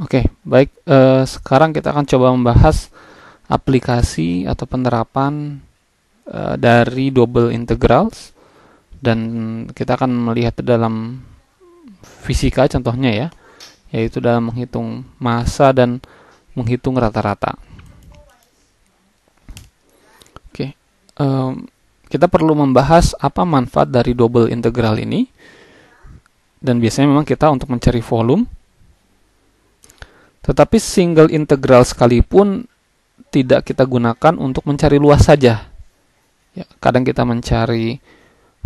Oke, okay, baik. Uh, sekarang kita akan coba membahas aplikasi atau penerapan uh, dari double integrals dan kita akan melihat dalam fisika contohnya ya, yaitu dalam menghitung massa dan menghitung rata-rata. Oke, okay, eh, kita perlu membahas apa manfaat dari double integral ini dan biasanya memang kita untuk mencari volume tetapi single integral sekalipun tidak kita gunakan untuk mencari luas saja. Ya, kadang kita mencari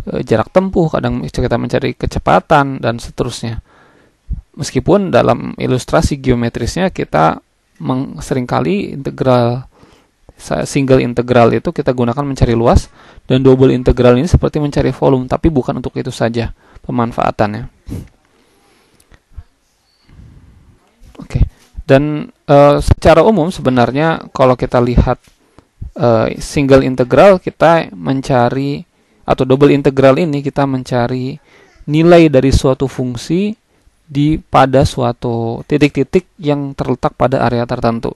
e, jarak tempuh, kadang kita mencari kecepatan dan seterusnya. Meskipun dalam ilustrasi geometrisnya kita meng, seringkali integral single integral itu kita gunakan mencari luas dan double integral ini seperti mencari volume tapi bukan untuk itu saja pemanfaatannya. Dan uh, secara umum sebenarnya kalau kita lihat uh, single integral kita mencari atau double integral ini kita mencari nilai dari suatu fungsi di pada suatu titik-titik yang terletak pada area tertentu.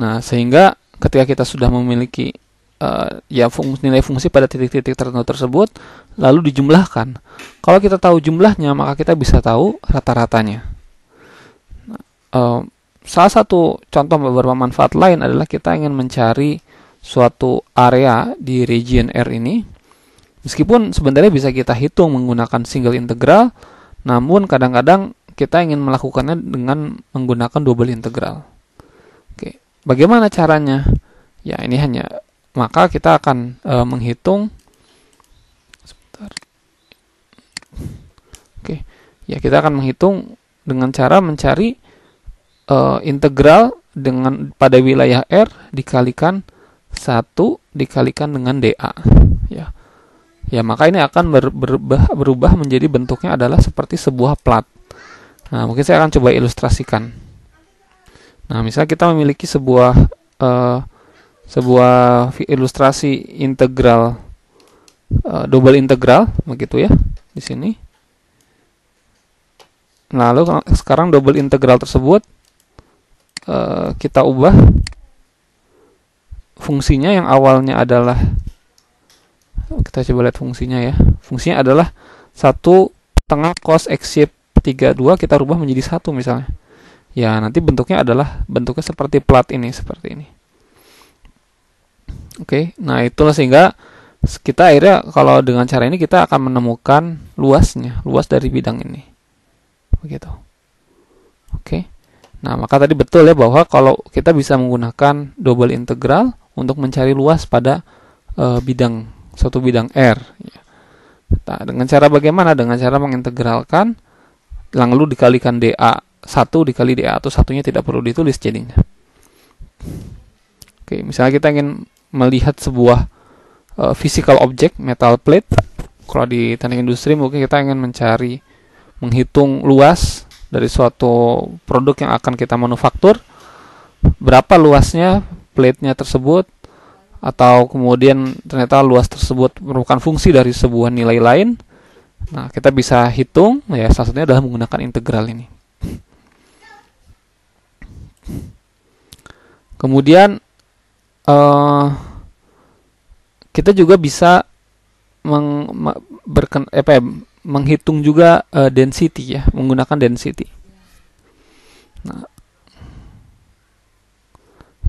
Nah, sehingga ketika kita sudah memiliki uh, ya fungsi, nilai fungsi pada titik-titik tertentu tersebut, lalu dijumlahkan. Kalau kita tahu jumlahnya, maka kita bisa tahu rata-ratanya. Eh, salah satu contoh beberapa manfaat lain adalah kita ingin mencari suatu area di region R ini. Meskipun sebenarnya bisa kita hitung menggunakan single integral, namun kadang-kadang kita ingin melakukannya dengan menggunakan double integral. Oke, bagaimana caranya? Ya, ini hanya maka kita akan e, menghitung sebentar. Oke, ya kita akan menghitung dengan cara mencari uh, integral dengan pada wilayah R dikalikan 1 dikalikan dengan dA ya. Ya, maka ini akan ber, berubah berubah menjadi bentuknya adalah seperti sebuah plat. Nah, mungkin saya akan coba ilustrasikan. Nah, misalnya kita memiliki sebuah uh, sebuah ilustrasi integral uh, double integral begitu ya di sini. Lalu sekarang double integral tersebut uh, kita ubah fungsinya yang awalnya adalah kita coba lihat fungsinya ya. Fungsinya adalah satu tengah cos x shape 32 kita rubah menjadi satu misalnya. Ya, nanti bentuknya adalah bentuknya seperti plat ini, seperti ini. Oke, nah itulah sehingga kita akhirnya kalau dengan cara ini kita akan menemukan luasnya, luas dari bidang ini. Begitu. Oke. Nah, maka tadi betul ya bahwa kalau kita bisa menggunakan double integral untuk mencari luas pada e, bidang suatu bidang R. Ya. Nah, dengan cara bagaimana? Dengan cara mengintegralkan lalu dikalikan DA 1 dikali DA atau satunya tidak perlu ditulis jadinya. Oke, misalnya kita ingin melihat sebuah e, physical object, metal plate. Kalau di teknik industri mungkin kita ingin mencari menghitung luas dari suatu produk yang akan kita manufaktur berapa luasnya plate-nya tersebut atau kemudian ternyata luas tersebut merupakan fungsi dari sebuah nilai lain nah kita bisa hitung ya salah satunya adalah menggunakan integral ini kemudian uh, kita juga bisa meng, berken, eh, menghitung juga uh, density ya, menggunakan density. Nah,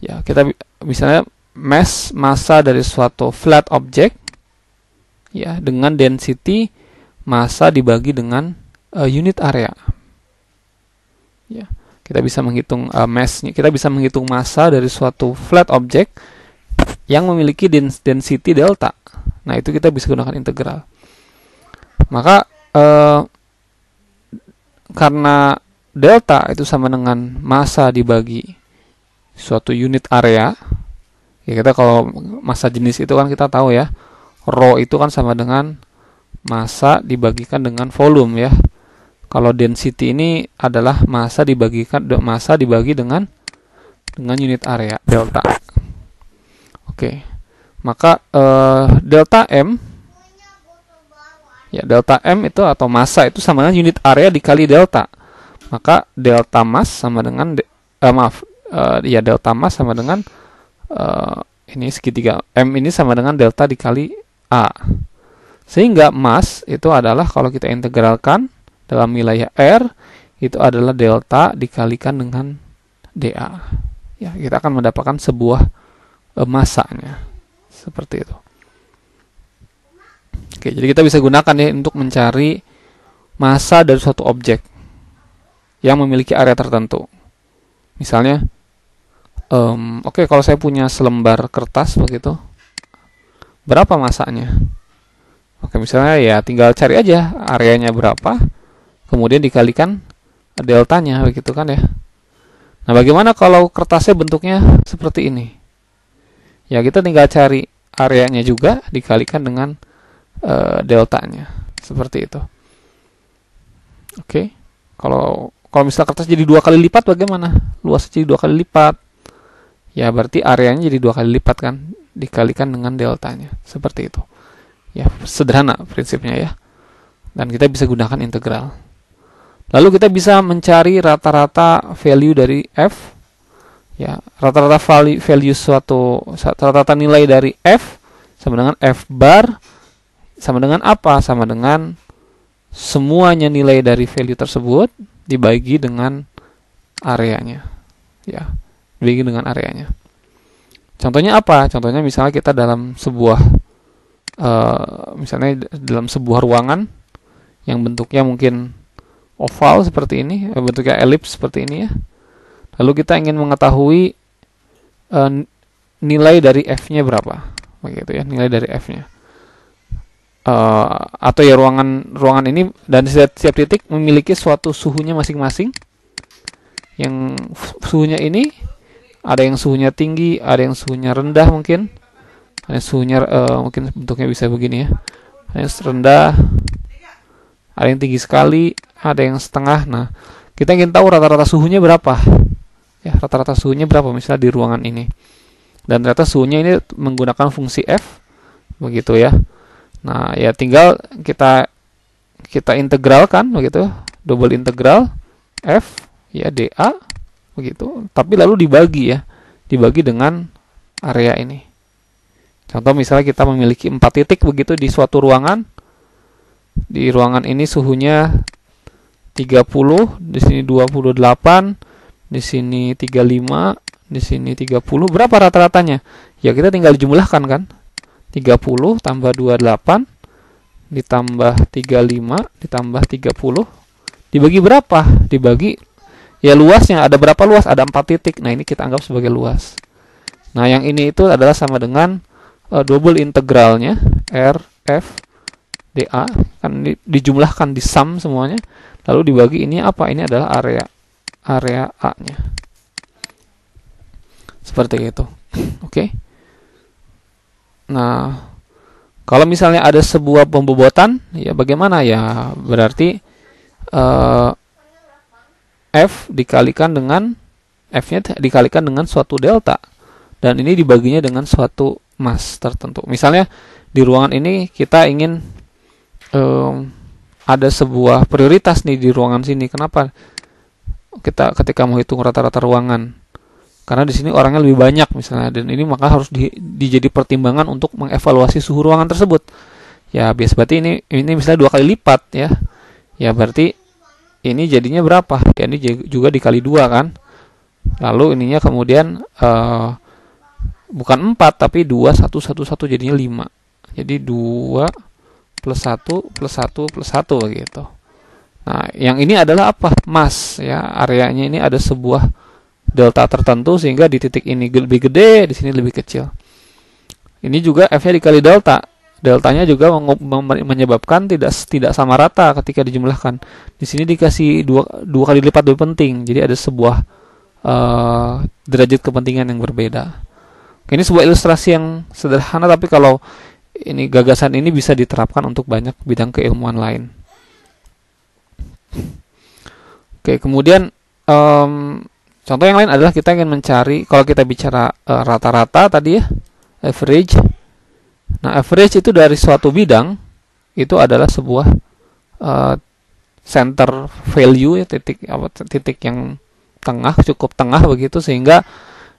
ya kita misalnya mass massa dari suatu flat object ya dengan density massa dibagi dengan uh, unit area. Ya, kita bisa menghitung uh, massnya, kita bisa menghitung massa dari suatu flat object yang memiliki density delta. Nah, itu kita bisa gunakan integral. Maka eh, karena delta itu sama dengan massa dibagi suatu unit area. Ya kita kalau massa jenis itu kan kita tahu ya, rho itu kan sama dengan massa dibagikan dengan volume ya. Kalau density ini adalah massa dibagikan massa dibagi dengan dengan unit area delta. Oke. Maka eh, delta M Ya, delta M itu atau massa itu sama dengan unit area dikali delta. Maka delta mass sama dengan de, eh, maaf, uh, ya delta mass sama dengan uh, ini segitiga M ini sama dengan delta dikali A. Sehingga mass itu adalah kalau kita integralkan dalam wilayah R itu adalah delta dikalikan dengan DA. Ya, kita akan mendapatkan sebuah uh, eh, masanya. Seperti itu. Oke, jadi kita bisa gunakan ya untuk mencari masa dari suatu objek yang memiliki area tertentu. Misalnya, um, oke kalau saya punya selembar kertas begitu, berapa masanya? Oke, misalnya ya tinggal cari aja areanya berapa, kemudian dikalikan deltanya begitu kan ya. Nah, bagaimana kalau kertasnya bentuknya seperti ini? Ya, kita tinggal cari areanya juga dikalikan dengan delta eh, deltanya seperti itu oke okay. kalau kalau misal kertas jadi dua kali lipat bagaimana luasnya jadi dua kali lipat ya berarti areanya jadi dua kali lipat kan dikalikan dengan deltanya seperti itu ya sederhana prinsipnya ya dan kita bisa gunakan integral lalu kita bisa mencari rata-rata value dari f ya rata-rata value suatu rata-rata nilai dari f sama dengan f bar sama dengan apa? Sama dengan semuanya nilai dari value tersebut dibagi dengan areanya. Ya, dibagi dengan areanya. Contohnya apa? Contohnya misalnya kita dalam sebuah uh, misalnya dalam sebuah ruangan yang bentuknya mungkin oval seperti ini, eh, bentuknya elips seperti ini ya. Lalu kita ingin mengetahui uh, nilai dari f-nya berapa, begitu ya, nilai dari f-nya uh, atau ya ruangan ruangan ini dan setiap, setiap titik memiliki suatu suhunya masing-masing yang suhunya ini ada yang suhunya tinggi ada yang suhunya rendah mungkin ada yang suhunya uh, mungkin bentuknya bisa begini ya ada yang rendah ada yang tinggi sekali ada yang setengah nah kita ingin tahu rata-rata suhunya berapa ya rata-rata suhunya berapa misalnya di ruangan ini dan ternyata suhunya ini menggunakan fungsi f begitu ya Nah, ya tinggal kita kita integralkan begitu, double integral f ya dA begitu, tapi lalu dibagi ya, dibagi dengan area ini. Contoh misalnya kita memiliki empat titik begitu di suatu ruangan. Di ruangan ini suhunya 30, di sini 28, di sini 35, di sini 30. Berapa rata-ratanya? Ya kita tinggal jumlahkan kan. 30 tambah 28 ditambah 35 ditambah 30 dibagi berapa? Dibagi ya luasnya ada berapa luas? Ada 4 titik. Nah, ini kita anggap sebagai luas. Nah, yang ini itu adalah sama dengan uh, double integralnya R F DA kan di, dijumlahkan di sum semuanya. Lalu dibagi ini apa? Ini adalah area area A-nya. Seperti itu. Oke. Okay. Nah, kalau misalnya ada sebuah pembobotan, ya bagaimana ya? Berarti uh, f dikalikan dengan f-nya dikalikan dengan suatu delta dan ini dibaginya dengan suatu mass tertentu. Misalnya di ruangan ini kita ingin um, ada sebuah prioritas nih di ruangan sini. Kenapa? Kita ketika mau hitung rata-rata ruangan karena di sini orangnya lebih banyak misalnya dan ini maka harus di, dijadi pertimbangan untuk mengevaluasi suhu ruangan tersebut ya biasa berarti ini ini misalnya dua kali lipat ya ya berarti ini jadinya berapa ya ini juga dikali dua kan lalu ininya kemudian uh, bukan empat tapi dua satu satu satu jadinya lima jadi dua plus satu plus satu plus satu gitu nah yang ini adalah apa mas ya areanya ini ada sebuah delta tertentu sehingga di titik ini lebih gede, di sini lebih kecil. Ini juga F-nya dikali delta. Deltanya juga menyebabkan tidak tidak sama rata ketika dijumlahkan. Di sini dikasih dua, dua kali lipat lebih penting. Jadi ada sebuah uh, derajat kepentingan yang berbeda. Oke, ini sebuah ilustrasi yang sederhana tapi kalau ini gagasan ini bisa diterapkan untuk banyak bidang keilmuan lain. Oke, kemudian um, Contoh yang lain adalah kita ingin mencari kalau kita bicara eh, rata-rata uh, tadi ya, average. Nah, average itu dari suatu bidang itu adalah sebuah uh, center value ya titik apa titik yang tengah cukup tengah begitu sehingga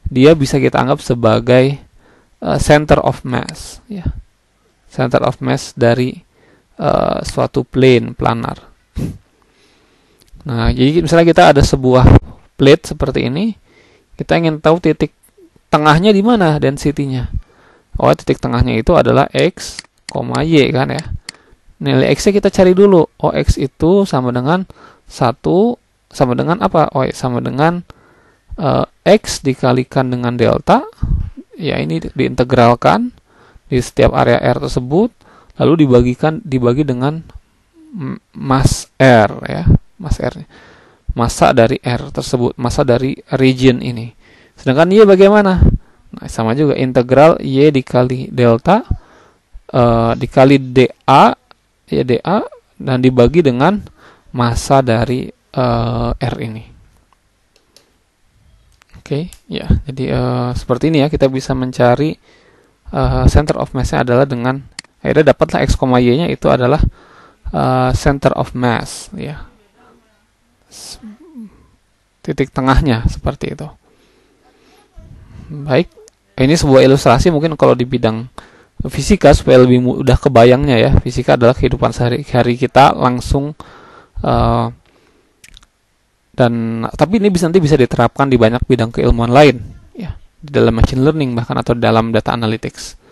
dia bisa kita anggap sebagai uh, center of mass ya. Center of mass dari uh, suatu plane planar. Nah, jadi misalnya kita ada sebuah plate seperti ini, kita ingin tahu titik tengahnya di mana density-nya. Oh, titik tengahnya itu adalah x, y kan ya. Nilai x-nya kita cari dulu. Oh, x itu sama dengan 1 sama dengan apa? Oh, ya, sama dengan uh, x dikalikan dengan delta. Ya, ini diintegralkan di setiap area R tersebut lalu dibagikan dibagi dengan mass R ya, mass R-nya masa dari R tersebut, masa dari region ini. Sedangkan Y bagaimana? Nah, sama juga integral Y dikali delta uh, dikali DA ya DA dan dibagi dengan masa dari uh, R ini. Oke, okay, ya. Jadi uh, seperti ini ya kita bisa mencari uh, center of mass adalah dengan akhirnya dapatlah x, y-nya itu adalah uh, center of mass ya titik tengahnya seperti itu. Baik, ini sebuah ilustrasi mungkin kalau di bidang fisika supaya lebih mudah kebayangnya ya. Fisika adalah kehidupan sehari-hari kita langsung uh, dan tapi ini bisa nanti bisa diterapkan di banyak bidang keilmuan lain ya, di dalam machine learning bahkan atau dalam data analytics.